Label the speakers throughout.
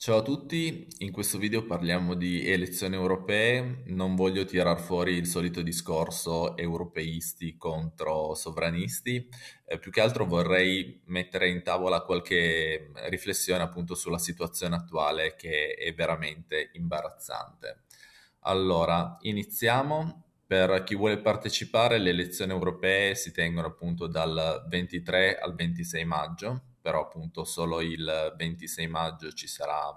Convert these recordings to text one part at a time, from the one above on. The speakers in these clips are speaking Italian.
Speaker 1: Ciao a tutti, in questo video parliamo di elezioni europee, non voglio tirar fuori il solito discorso europeisti contro sovranisti, eh, più che altro vorrei mettere in tavola qualche riflessione appunto sulla situazione attuale che è veramente imbarazzante. Allora, iniziamo. Per chi vuole partecipare le elezioni europee si tengono appunto dal 23 al 26 maggio però appunto solo il 26 maggio ci sarà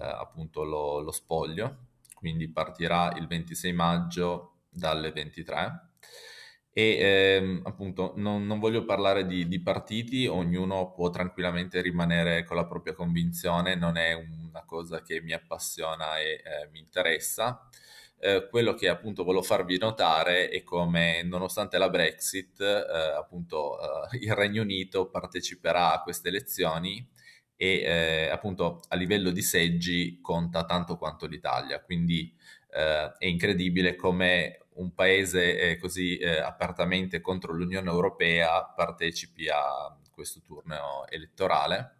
Speaker 1: eh, appunto lo, lo spoglio, quindi partirà il 26 maggio dalle 23 e ehm, appunto non, non, voglio parlare di, di, partiti, ognuno può tranquillamente rimanere con la propria convinzione, non è una cosa che mi appassiona e eh, mi interessa. Eh, quello che appunto volevo farvi notare è come nonostante la Brexit, eh, appunto eh, il Regno Unito parteciperà a queste elezioni e eh, appunto a livello di seggi conta tanto quanto l'Italia, quindi eh, è incredibile come un paese così apertamente contro l'Unione Europea partecipi a questo turno elettorale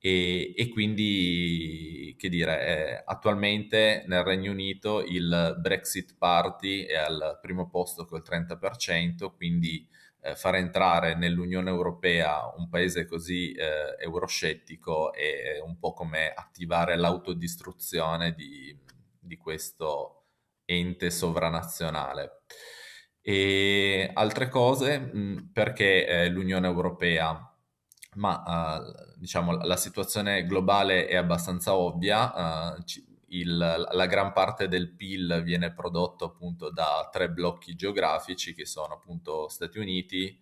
Speaker 1: e, e, quindi che dire, eh, attualmente nel Regno Unito il Brexit Party è al primo posto col 30%, quindi eh, far entrare nell'Unione Europea un paese così eh, euroscettico è, eh, un po' come attivare l'autodistruzione di, di questo ente sovranazionale. E altre cose, mh, perché eh, l'Unione Europea? ma uh, diciamo la situazione globale è abbastanza ovvia, uh, il, la gran parte del PIL viene prodotto appunto da tre blocchi geografici che sono appunto Stati Uniti,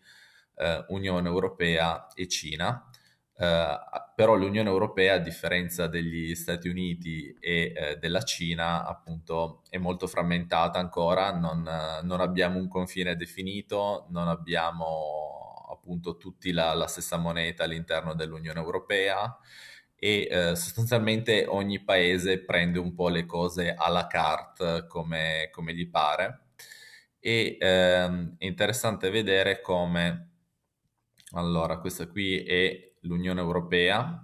Speaker 1: eh, Unione Europea e Cina. Eh, però l'Unione Europea, a differenza degli Stati Uniti e eh, della Cina, appunto è molto frammentata ancora, non, non abbiamo un confine definito, non abbiamo appunto tutti la, la stessa moneta all'interno dell'Unione Europea e eh, sostanzialmente ogni paese prende un po' le cose à la carte come, come gli pare e ehm, è interessante vedere come allora questa qui è l'Unione Europea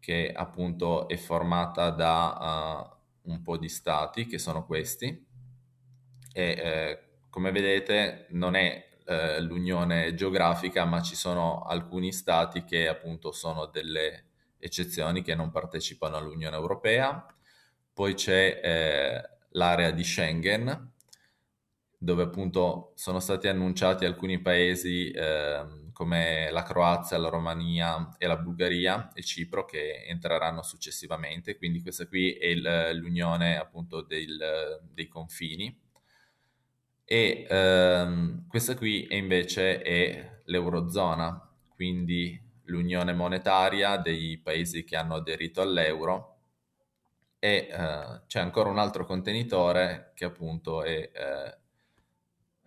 Speaker 1: che appunto è formata da uh, un po' di stati che sono questi e eh, come vedete non è eh, l'unione geografica, ma ci sono alcuni stati che appunto sono delle eccezioni che non partecipano all'Unione Europea. Poi c'è eh, l'area di Schengen, dove appunto sono stati annunciati alcuni paesi eh, come la Croazia, la Romania e la Bulgaria e Cipro che entreranno successivamente, quindi questa qui è l'unione appunto del, dei confini. E ehm, questa qui invece è l'Eurozona, quindi l'unione monetaria dei paesi che hanno aderito all'euro e eh, c'è ancora un altro contenitore che appunto è eh,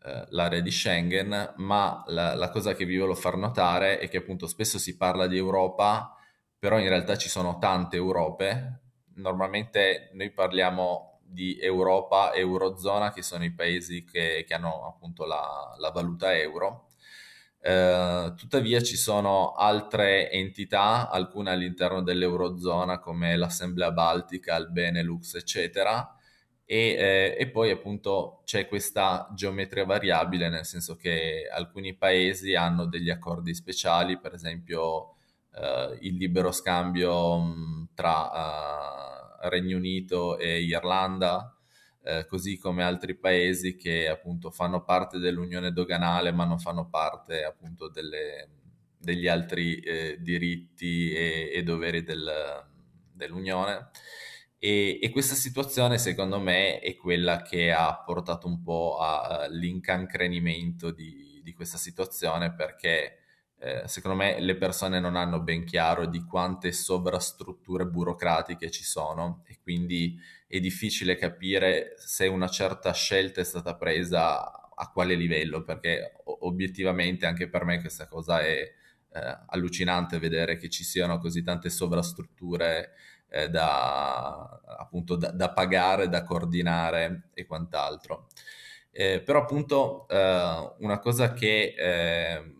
Speaker 1: eh l'area di Schengen, ma la, la, cosa che vi voglio far notare è che appunto spesso si parla di Europa, però in realtà ci sono tante Europe, normalmente noi parliamo di Europa, Eurozona, che sono i paesi che, che hanno appunto la, la valuta euro. Eh, tuttavia ci sono altre entità, alcune all'interno dell'Eurozona come l'Assemblea Baltica, il Benelux, eccetera, e, eh, e, poi appunto c'è questa geometria variabile, nel senso che alcuni paesi hanno degli accordi speciali, per esempio eh, il libero scambio mh, mm, tra eh, Regno Unito e Irlanda, eh, così come altri paesi che appunto fanno parte dell'unione doganale ma non fanno parte appunto delle, degli altri eh, diritti e, e doveri del, dell'unione. E, e, questa situazione, secondo me, è quella che ha portato un po' all'incancrenimento di, di questa situazione perché eh, secondo me le persone non hanno ben chiaro di quante sovrastrutture burocratiche ci sono e quindi è difficile capire se una certa scelta è stata presa a quale livello, perché obiettivamente anche per me questa cosa è eh, allucinante vedere che ci siano così tante sovrastrutture eh, da, appunto, da, da, pagare, da coordinare e quant'altro. Eh, però appunto eh, una cosa che eh,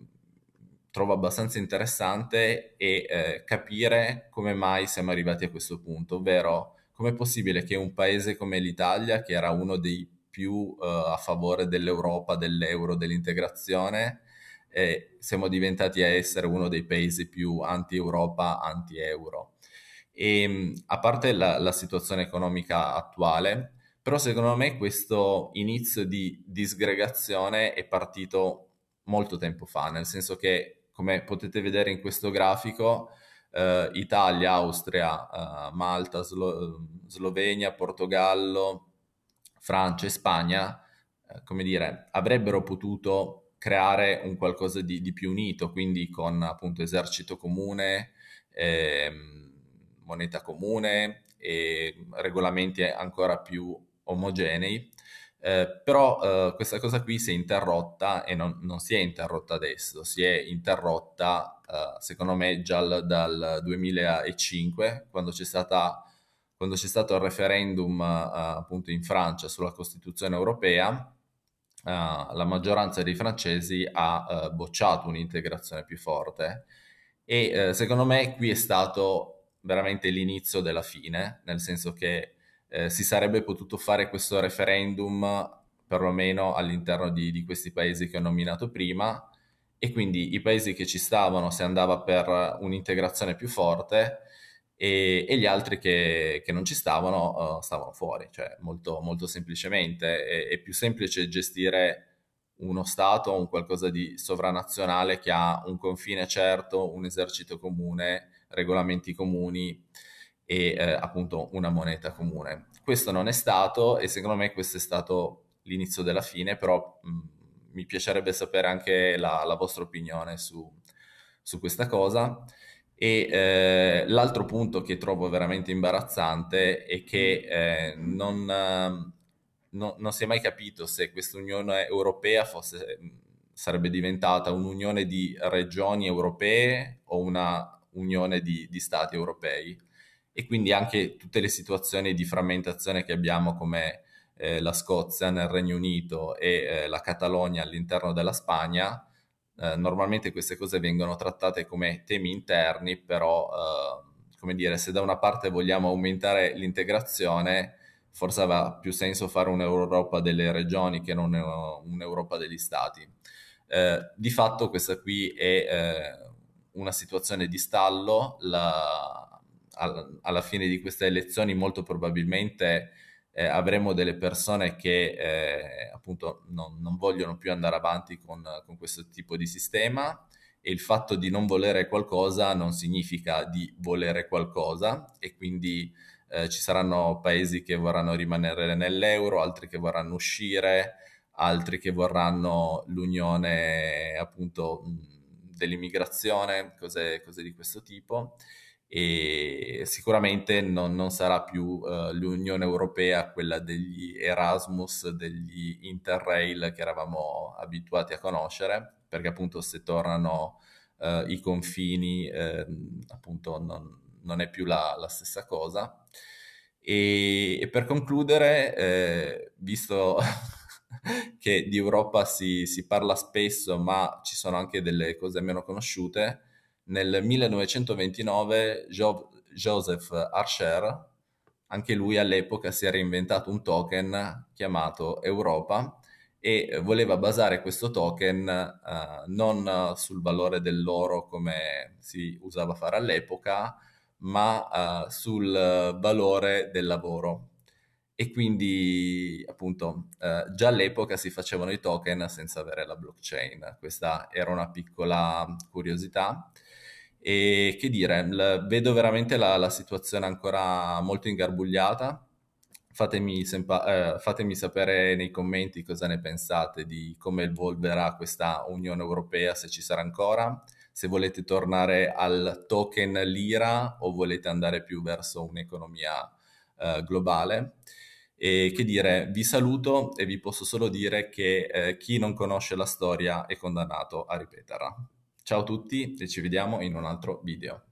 Speaker 1: trovo abbastanza interessante e eh, capire come mai siamo arrivati a questo punto, ovvero com'è possibile che un paese come l'Italia, che era uno dei più eh, a favore dell'Europa, dell'euro, dell'integrazione, eh, siamo diventati a essere uno dei paesi più anti-Europa, anti-euro. E, ehm, a parte la, la situazione economica attuale, però secondo me questo inizio di disgregazione è partito molto tempo fa, nel senso che come potete vedere in questo grafico, eh, Italia, Austria, eh, Malta, Slo- eh, Slovenia, Portogallo, Francia e Spagna, eh, come dire, avrebbero potuto creare un qualcosa di, di più unito, quindi con appunto esercito comune, ehm, moneta comune e regolamenti ancora più omogenei eh, però eh, questa cosa qui si è interrotta e non, non, si è interrotta adesso, si è interrotta eh, secondo me già l- dal 2005 quando c'è, stata, quando c'è stato il referendum eh, appunto in Francia sulla Costituzione europea, eh, la maggioranza dei francesi ha eh, bocciato un'integrazione più forte e secondo me qui è stato veramente l'inizio della fine, nel senso che eh, si sarebbe potuto fare questo referendum perlomeno all'interno di, di questi paesi che ho nominato prima e quindi i paesi che ci stavano si andava per un'integrazione più forte e, e gli altri che, che, non ci stavano uh, stavano fuori, cioè molto, molto semplicemente è, è, più semplice gestire uno Stato o un qualcosa di sovranazionale che ha un confine certo, un esercito comune, regolamenti comuni e eh, appunto una moneta comune. Questo non è stato e secondo me questo è stato l'inizio della fine, però mh, mm, mi piacerebbe sapere anche la, la vostra opinione su, su, questa cosa. E eh, l'altro punto che trovo veramente imbarazzante è che eh, non, no, non si è mai capito se questa Unione Europea fosse, mm, sarebbe diventata un'unione di regioni europee o una unione di, di stati europei e quindi anche tutte le situazioni di frammentazione che abbiamo come eh, la Scozia nel Regno Unito e eh, la Catalogna all'interno della Spagna, eh, normalmente queste cose vengono trattate come temi interni, però eh, come dire, se da una parte vogliamo aumentare l'integrazione, forse aveva più senso fare un'Europa delle regioni che non un'Europa degli stati. Eh, di fatto questa qui è eh, una situazione di stallo, la, alla fine di queste elezioni molto probabilmente eh, avremo delle persone che eh, appunto non, non, vogliono più andare avanti con, con, questo tipo di sistema e il fatto di non volere qualcosa non significa di volere qualcosa e quindi eh, ci saranno paesi che vorranno rimanere nell'euro, altri che vorranno uscire, altri che vorranno l'unione appunto dell'immigrazione, cose, cose di questo tipo e sicuramente non, non sarà più uh, l'Unione Europea quella degli Erasmus, degli Interrail che eravamo abituati a conoscere, perché appunto se tornano uh, i confini eh, appunto non, non, è più la, la stessa cosa. E, e per concludere, eh, visto che di Europa si, si parla spesso, ma ci sono anche delle cose meno conosciute, nel 1929 Joseph Archer, anche lui all'epoca si era inventato un token chiamato Europa e voleva basare questo token eh, non sul valore dell'oro come si usava fare all'epoca, ma eh, sul valore del lavoro. E quindi appunto eh, già all'epoca si facevano i token senza avere la blockchain. Questa era una piccola curiosità. E che dire, l- vedo veramente la, la, situazione ancora molto ingarbugliata. Fatemi, sempa- eh, fatemi, sapere nei commenti cosa ne pensate di come evolverà questa Unione Europea, se ci sarà ancora, se volete tornare al token lira o volete andare più verso un'economia eh, globale. E che dire, vi saluto e vi posso solo dire che eh, chi non conosce la storia è condannato a ripeterla. Ciao a tutti e ci vediamo in un altro video.